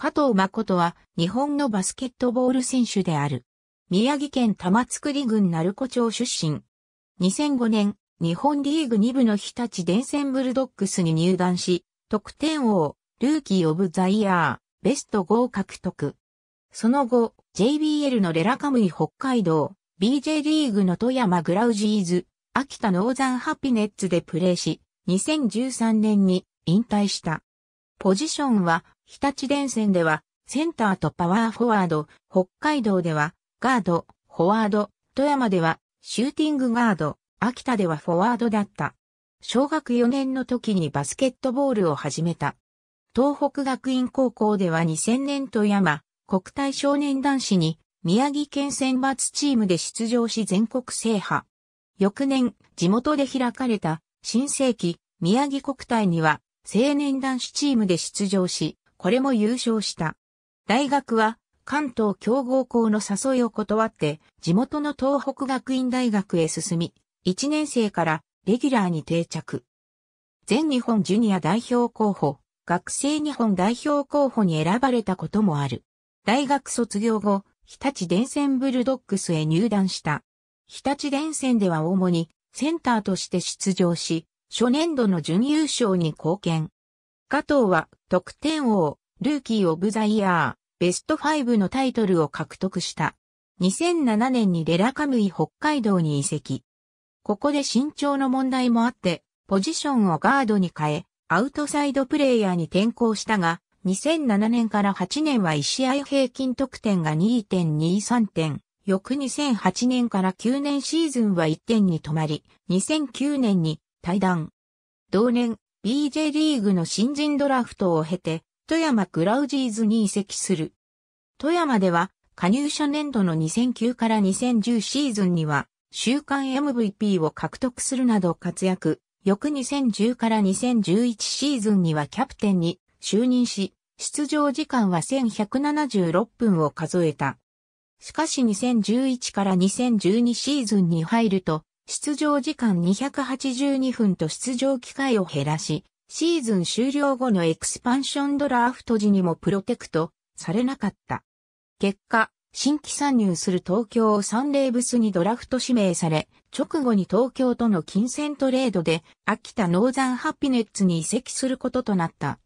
加藤誠は日本のバスケットボール選手である。宮城県玉造郡鳴子町出身。2005年、日本リーグ2部の日立伝染ブルドックスに入団し、得点王、ルーキー・オブ・ザ・イヤー、ベスト5を獲得。その後、JBL のレラカムイ北海道、BJ リーグの富山グラウジーズ、秋田ノーザンハピネッツでプレーし、2013年に引退した。ポジションは日立電線では、センターとパワーフォワード、北海道では、ガード、フォワード、富山では、シューティングガード、秋田ではフォワードだった。小学4年の時にバスケットボールを始めた。東北学院高校では2000年富山、国体少年男子に、宮城県選抜チームで出場し全国制覇。翌年、地元で開かれた、新世紀、宮城国体には、青年男子チームで出場し、これも優勝した。大学は関東強豪校の誘いを断って地元の東北学院大学へ進み、1年生からレギュラーに定着。全日本ジュニア代表候補、学生日本代表候補に選ばれたこともある。大学卒業後、日立電線ブルドッグスへ入団した。日立電線では主にセンターとして出場し、初年度の準優勝に貢献。加藤は得点王、ルーキー・オブ・ザ・イヤー、ベスト5のタイトルを獲得した。2007年にレラカムイ北海道に移籍。ここで身長の問題もあって、ポジションをガードに変え、アウトサイドプレイヤーに転向したが、2007年から8年は1試合平均得点が2.23点。翌2008年から9年シーズンは1点に止まり、2009年に退団。同年、BJ リーグの新人ドラフトを経て、富山クラウジーズに移籍する。富山では、加入者年度の2009から2010シーズンには、週間 MVP を獲得するなど活躍、翌2010から2011シーズンにはキャプテンに就任し、出場時間は1176分を数えた。しかし2011から2012シーズンに入ると、出場時間282分と出場機会を減らし、シーズン終了後のエクスパンションドラフト時にもプロテクトされなかった。結果、新規参入する東京サンレーブスにドラフト指名され、直後に東京との金銭トレードで秋田ノーザンハピネッツに移籍することとなった。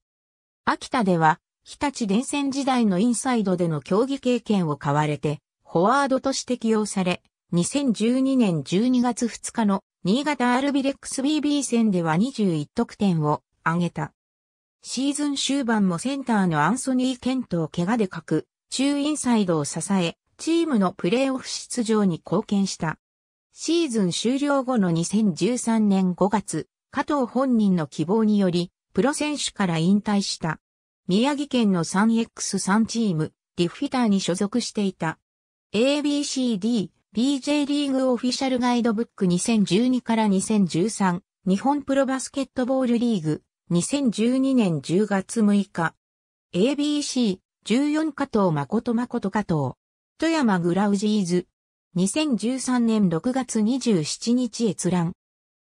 秋田では、日立電線時代のインサイドでの競技経験を買われて、フォワードとして起用され、2012年12月2日の新潟アルビレックス BB 戦では21得点を挙げた。シーズン終盤もセンターのアンソニー・ケントを怪我で欠く、中インサイドを支え、チームのプレーオフ出場に貢献した。シーズン終了後の2013年5月、加藤本人の希望により、プロ選手から引退した。宮城県の 3X3 チーム、リフィターに所属していた。ABCD BJ リーグオフィシャルガイドブック2012から2013日本プロバスケットボールリーグ2012年10月6日 ABC 14加藤誠誠加藤富山グラウジーズ2013年6月27日閲覧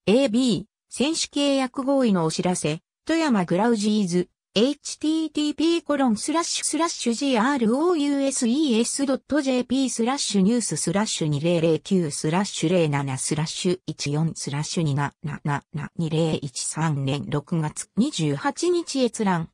AB 選手契約合意のお知らせ富山グラウジーズ http://grouses.jp スラッシュニューススラッシュ2009スラッシュ07スラッシュ14スラッシュ2772013年6月28日閲覧。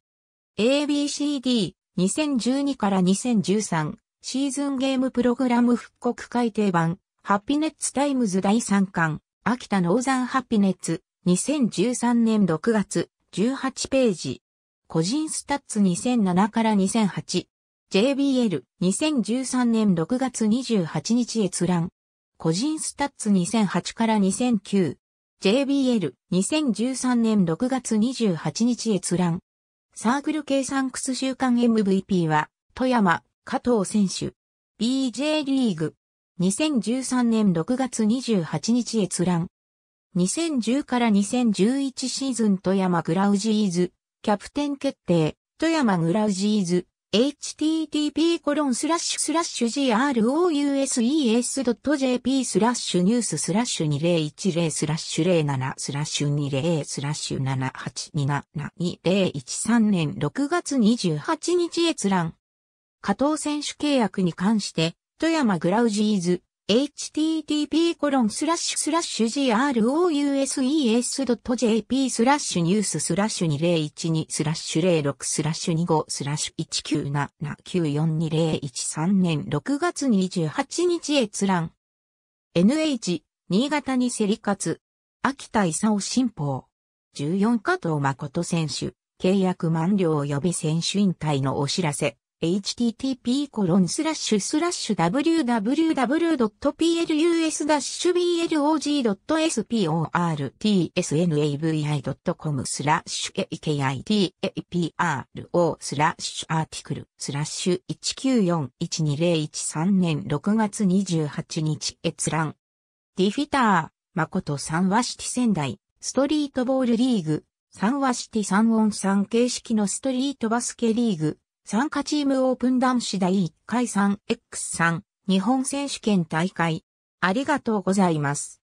ABCD2012 から2013シーズンゲームプログラム復刻改訂版ハッピネッツタイムズ第3巻秋田ノーザンハッピネッツ2013年6月18ページ個人スタッツ2007から2008。JBL、2013年6月28日閲覧。個人スタッツ2008から2009。JBL、2013年6月28日閲覧。サークル計算屈週間 MVP は、富山、加藤選手。BJ リーグ。2013年6月28日閲覧。2010から2011シーズン富山グラウジーズキャプテン決定、富山グラウジーズ、http コロンスラッシュスラッシュ grouses.jp スラッシュニューススラッシュ2010スラッシュ07スラッシュ20スラッシュ78272013年6月28日閲覧。加藤選手契約に関して、富山グラウジーズ http://grouses.jp スラッシュニューススラッシュ2012スラッシュ06スラッシュ25スラッシュ197942013年6月28日閲覧 NH 新潟に競り勝つ秋田勲新報14加藤誠選手契約満了及び選手引退のお知らせ http コロンスラッシュスラッシュ www.plus-blog.sportsnavi.com スラッシュ akitapro スラッシュアーティクルスラッシュ1941201年6月28日閲覧ディフィター、誠三和シティ仙台、ストリートボールリーグ、三和シティ三音三形式のストリートバスケリーグ、参加チームオープン男子第1回 3X3 日本選手権大会。ありがとうございます。